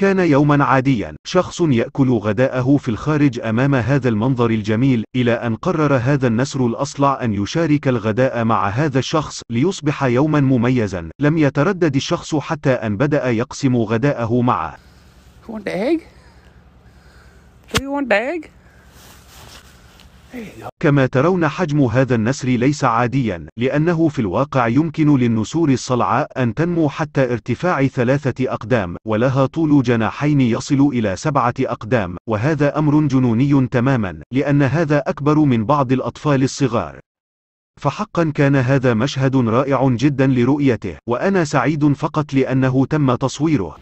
كان يوما عاديا شخص يأكل غداءه في الخارج أمام هذا المنظر الجميل إلى أن قرر هذا النسر الأصلع أن يشارك الغداء مع هذا الشخص ليصبح يوما مميزا لم يتردد الشخص حتى أن بدأ يقسم غداءه معه Do you want egg? Do you want egg? كما ترون حجم هذا النسر ليس عاديا لأنه في الواقع يمكن للنسور الصلعاء أن تنمو حتى ارتفاع ثلاثة أقدام ولها طول جناحين يصل إلى سبعة أقدام وهذا أمر جنوني تماما لأن هذا أكبر من بعض الأطفال الصغار فحقا كان هذا مشهد رائع جدا لرؤيته وأنا سعيد فقط لأنه تم تصويره